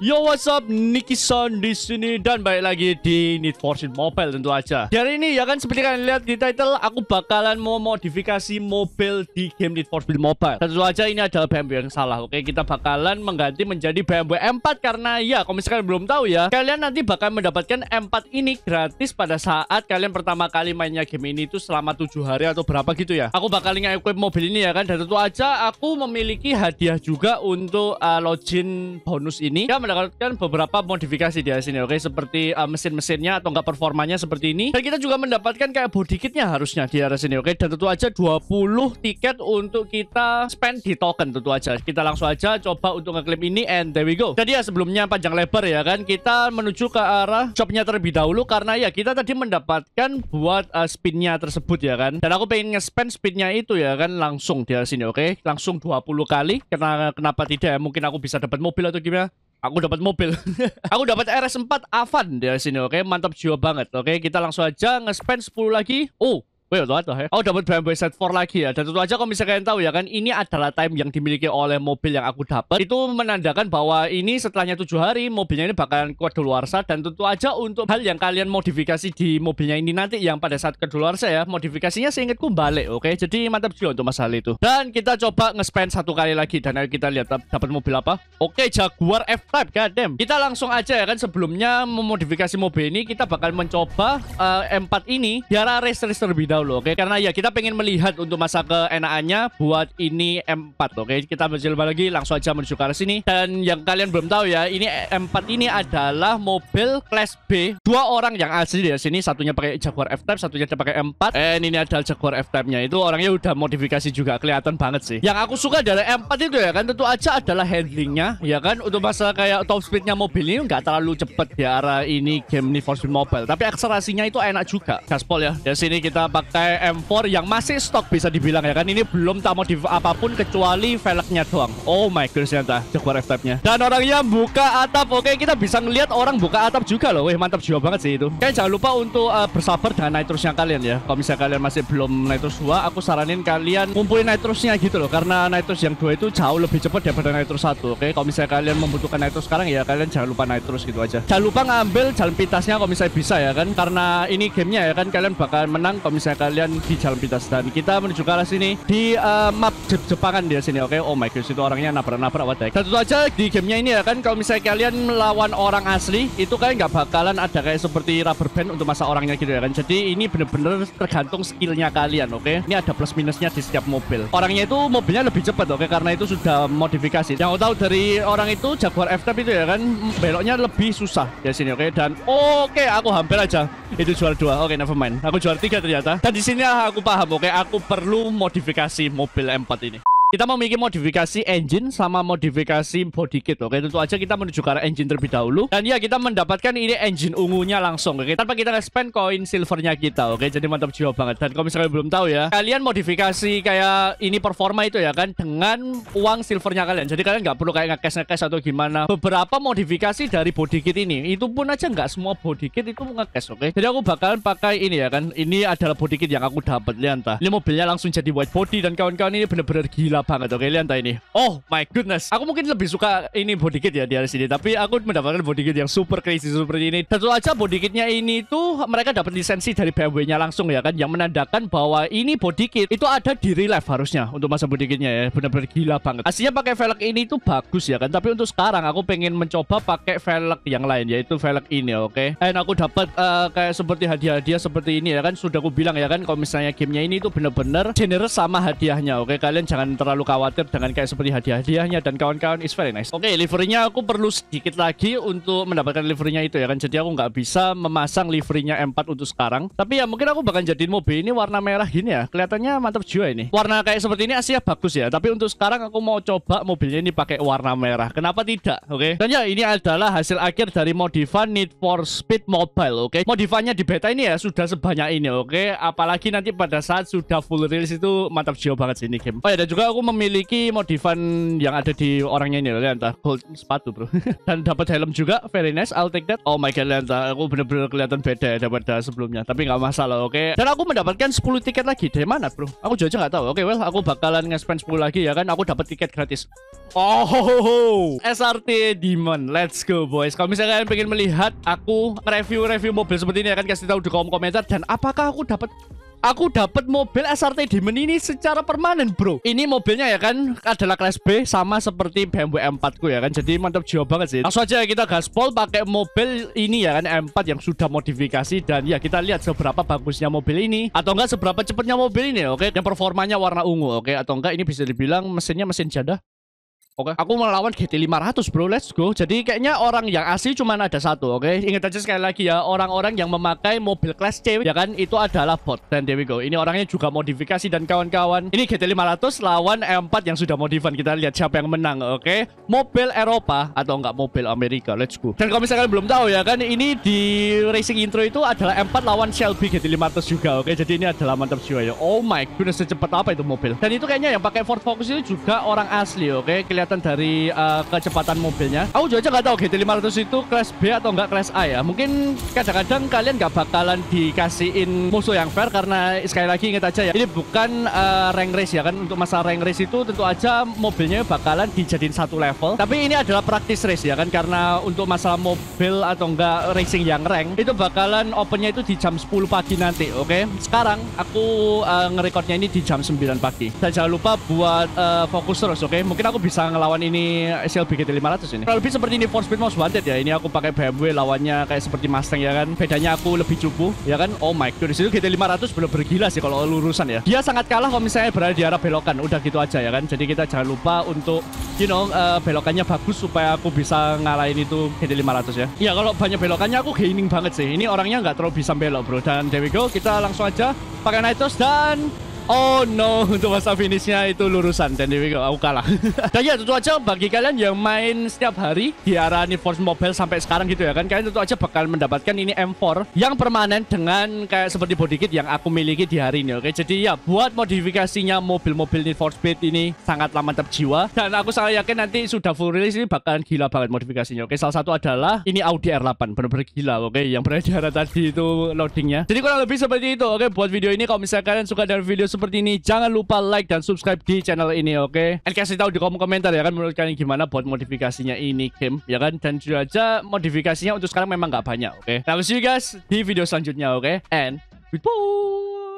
Yo what's up Niki Son di sini dan balik lagi di Need for Speed Mobile tentu aja. hari ini ya kan seperti kalian lihat di title aku bakalan mau modifikasi mobil di game Need for Speed Mobile. Tentu aja ini adalah BMW yang salah. Oke, kita bakalan mengganti menjadi BMW M4 karena ya kalau misalkan belum tahu ya, kalian nanti bakal mendapatkan M4 ini gratis pada saat kalian pertama kali mainnya game ini itu selama tujuh hari atau berapa gitu ya. Aku bakal nge-equip mobil ini ya kan dan tentu aja aku memiliki hadiah juga untuk uh, login bonus ini. Ya, mendapatkan kan beberapa modifikasi di sini, oke, okay? seperti uh, mesin-mesinnya atau enggak performanya seperti ini. Dan kita juga mendapatkan kayak body kitnya harusnya di area sini, oke. Okay? Dan tentu aja 20 tiket untuk kita spend di token tentu aja. Kita langsung aja coba untuk ngeklaim ini and there we go. Jadi ya sebelumnya panjang lebar ya kan, kita menuju ke arah shopnya terlebih dahulu karena ya kita tadi mendapatkan buat uh, spinnya tersebut ya kan. Dan aku pengen nge-spend speednya itu ya kan langsung di sini, oke. Okay? Langsung 20 kali. Karena kenapa tidak? Ya? Mungkin aku bisa dapat mobil atau gimana. Aku dapat mobil. aku dapat RS4 Avan dari sini, oke. Okay? Mantap jiwa banget. Oke, okay? kita langsung aja nge-spend 10 lagi. Oh, Wih, tuh tuh. Aku dapat BMW Z4 lagi ya. Dan tentu aja kalau misalnya kalian tahu ya kan, ini adalah time yang dimiliki oleh mobil yang aku dapat. Itu menandakan bahwa ini setelahnya tujuh hari mobilnya ini bakalan kuat kedaluarsa dan tentu aja untuk hal yang kalian modifikasi di mobilnya ini nanti yang pada saat kedaluarsa ya, modifikasinya seingatku balik, oke? Okay? Jadi mantap juga untuk masalah itu. Dan kita coba nge-spend satu kali lagi dan ayo kita lihat dapat mobil apa. Oke, okay, Jaguar F-Type, goddamn. Kita langsung aja ya kan sebelumnya memodifikasi mobil ini kita bakal mencoba uh, eh, M4 ini biar Race Race terlebih dahulu dahulu, oke? Karena ya kita pengen melihat untuk masa keenaannya buat ini M4, oke? Kita menjelma lagi, langsung aja menuju ke arah sini. Dan yang kalian belum tahu ya, ini M4 ini adalah mobil kelas B. Dua orang yang asli di sini, satunya pakai Jaguar F-Type, satunya pakai M4. dan ini adalah Jaguar F-Type-nya. Itu orangnya udah modifikasi juga, kelihatan banget sih. Yang aku suka dari M4 itu ya kan, tentu aja adalah handlingnya, ya kan? Untuk masa kayak top speednya mobil ini nggak terlalu cepet di arah ini game ini Force Speed Mobile. Tapi akselerasinya itu enak juga. Gaspol ya. Dari sini kita pakai TM4 yang masih stok bisa dibilang ya kan ini belum tak di apapun kecuali velgnya doang oh my goodness ya Jaguar F-Type-nya dan orangnya buka atap oke kita bisa ngelihat orang buka atap juga loh weh mantap jiwa banget sih itu kalian jangan lupa untuk uh, bersabar dengan nitrusnya kalian ya kalau misalnya kalian masih belum nitrus 2 aku saranin kalian kumpulin nitrusnya gitu loh karena nitrus yang dua itu jauh lebih cepat daripada nitrus satu. oke kalau misalnya kalian membutuhkan nitrus sekarang ya kalian jangan lupa nitrus gitu aja jangan lupa ngambil jalan pintasnya kalau misalnya bisa ya kan karena ini gamenya ya kan kalian bakal menang kalau misalnya kalian di jalan pintas dan kita menuju ke arah sini di uh, map Je Jepangan dia sini oke okay? oh my god itu orangnya nabrak-nabrak what the tentu aja di gamenya ini ya kan kalau misalnya kalian melawan orang asli itu kalian nggak bakalan ada kayak seperti rubber band untuk masa orangnya gitu ya kan jadi ini bener-bener tergantung skillnya kalian oke okay? ini ada plus minusnya di setiap mobil orangnya itu mobilnya lebih cepat oke okay? karena itu sudah modifikasi yang tahu dari orang itu Jaguar F-Type itu ya kan beloknya lebih susah di sini oke okay? dan oke okay, aku hampir aja itu juara dua oke okay, never aku juara tiga ternyata Nah, di sini aku paham oke okay? aku perlu modifikasi mobil M4 ini kita mau memiliki modifikasi engine sama modifikasi body kit. Oke, tentu aja kita menuju ke arah engine terlebih dahulu. Dan ya, kita mendapatkan ini engine ungunya langsung. Oke, tanpa kita spend koin silvernya kita. Oke, jadi mantap jiwa banget. Dan kalau misalnya belum tahu ya, kalian modifikasi kayak ini performa itu ya kan dengan uang silvernya kalian. Jadi kalian nggak perlu kayak ngekes ngekes atau gimana. Beberapa modifikasi dari body kit ini, itu pun aja nggak semua body kit itu ngekes. Oke, jadi aku bakalan pakai ini ya kan. Ini adalah body kit yang aku dapat. Lihat entah. Ini mobilnya langsung jadi white body dan kawan-kawan ini bener-bener gila banget oke lihat ini oh my goodness aku mungkin lebih suka ini body kit ya di sini tapi aku mendapatkan body kit yang super crazy seperti ini tentu aja body kitnya ini tuh mereka dapat lisensi dari BMW nya langsung ya kan yang menandakan bahwa ini body kit itu ada di real harusnya untuk masa body kitnya ya benar-benar gila banget aslinya pakai velg ini tuh bagus ya kan tapi untuk sekarang aku pengen mencoba pakai velg yang lain yaitu velg ini oke okay? dan aku dapat uh, kayak seperti hadiah-hadiah seperti ini ya kan sudah aku bilang ya kan kalau misalnya gamenya ini tuh bener-bener generous sama hadiahnya oke okay? kalian jangan terlalu terlalu khawatir dengan kayak seperti hadiah-hadiahnya dan kawan-kawan is very nice. Oke, okay, aku perlu sedikit lagi untuk mendapatkan liverinya itu ya kan. Jadi aku nggak bisa memasang liverinya M4 untuk sekarang. Tapi ya mungkin aku bakal jadiin mobil ini warna merah gini ya. Kelihatannya mantap juga ini. Warna kayak seperti ini ya bagus ya. Tapi untuk sekarang aku mau coba mobilnya ini pakai warna merah. Kenapa tidak? Oke. Okay? Dan ya ini adalah hasil akhir dari modifan Need for Speed Mobile. Oke. Okay? Modifannya di beta ini ya sudah sebanyak ini. Oke. Okay? Apalagi nanti pada saat sudah full release itu mantap jiwa banget sih ini game. Oh ya dan juga aku aku memiliki modifan yang ada di orangnya ini loh, entah gold sepatu bro. Dan dapat helm juga, very nice, I'll take that. Oh my god, entah aku bener-bener kelihatan beda ya daripada sebelumnya, tapi nggak masalah, oke. Okay? Dan aku mendapatkan 10 tiket lagi, dari mana bro? Aku juga nggak tahu. Oke, okay, well, aku bakalan nge-spend 10 lagi ya kan, aku dapat tiket gratis. Oh, ho, ho, ho. SRT Demon, let's go boys. Kalau misalnya kalian pengen melihat aku review-review mobil seperti ini, akan ya kasih tahu di kolom komentar. Dan apakah aku dapat Aku dapat mobil SRT Demon ini secara permanen, bro. Ini mobilnya ya kan adalah kelas B sama seperti BMW M4 ku ya kan. Jadi mantap jiwa banget sih. Langsung aja kita gaspol pakai mobil ini ya kan M4 yang sudah modifikasi dan ya kita lihat seberapa bagusnya mobil ini atau enggak seberapa cepatnya mobil ini, oke? Okay? Yang performanya warna ungu, oke? Okay? Atau enggak ini bisa dibilang mesinnya mesin jadah. Oke. Okay. Aku melawan GT 500 bro, let's go. Jadi kayaknya orang yang asli cuma ada satu, oke? Okay? Ingat aja sekali lagi ya, orang-orang yang memakai mobil kelas C, ya kan? Itu adalah bot. Dan there we go. Ini orangnya juga modifikasi dan kawan-kawan. Ini GT 500 lawan M4 yang sudah modifan. Kita lihat siapa yang menang, oke? Okay? Mobil Eropa atau enggak mobil Amerika, let's go. Dan kalau misalkan belum tahu ya kan, ini di racing intro itu adalah M4 lawan Shelby GT 500 juga, oke? Okay? Jadi ini adalah mantap jiwa ya. Oh my goodness, secepat apa itu mobil. Dan itu kayaknya yang pakai Ford Focus ini juga orang asli, oke? Okay? kelihatan dari uh, kecepatan mobilnya. Aku juga nggak tahu GT500 itu Crash B atau nggak Crash A ya. Mungkin kadang-kadang kalian nggak bakalan dikasihin musuh yang fair karena sekali lagi inget aja ya. Ini bukan uh, rank race ya kan. Untuk masa rank race itu tentu aja mobilnya bakalan dijadiin satu level. Tapi ini adalah praktis race ya kan. Karena untuk masalah mobil atau nggak racing yang rank itu bakalan opennya itu di jam 10 pagi nanti oke. Okay? Sekarang aku uh, eh, ngerekodnya ini di jam 9 pagi. Dan jangan lupa buat uh, fokus terus oke. Okay? Mungkin aku bisa ngelawan ini SLB GT500 ini. Kalau lebih seperti ini Force Speed Most Wanted ya. Ini aku pakai BMW lawannya kayak seperti Mustang ya kan. Bedanya aku lebih cupu ya kan. Oh my god, disitu situ GT500 belum bergila sih kalau lurusan ya. Dia sangat kalah kalau misalnya berada di arah belokan. Udah gitu aja ya kan. Jadi kita jangan lupa untuk you know uh, belokannya bagus supaya aku bisa ngalahin itu GT500 ya. Ya kalau banyak belokannya aku gaining banget sih. Ini orangnya nggak terlalu bisa belok bro. Dan there we go, kita langsung aja pakai Nitros dan Oh no, untuk masa finishnya itu lurusan dan Dewi aku kalah. dan ya tentu aja bagi kalian yang main setiap hari di arah Need for Mobile sampai sekarang gitu ya kan, kalian tentu aja bakal mendapatkan ini M4 yang permanen dengan kayak seperti body kit yang aku miliki di hari ini. Oke, jadi ya buat modifikasinya mobil-mobil Need Force Speed ini sangat lama terjiwa dan aku sangat yakin nanti sudah full release ini bakalan gila banget modifikasinya. Oke, salah satu adalah ini Audi R8 benar-benar gila. Oke, yang berada tadi itu loadingnya. Jadi kurang lebih seperti itu. Oke, buat video ini kalau misalnya kalian suka dari video seperti ini, jangan lupa like dan subscribe di channel ini, oke? Okay? kasih tahu di kolom komentar ya kan menurut kalian gimana buat modifikasinya ini game, ya kan? Dan juga aja modifikasinya untuk sekarang memang nggak banyak, oke? Okay? Nah, see you guys di video selanjutnya, oke? Okay? And goodbye!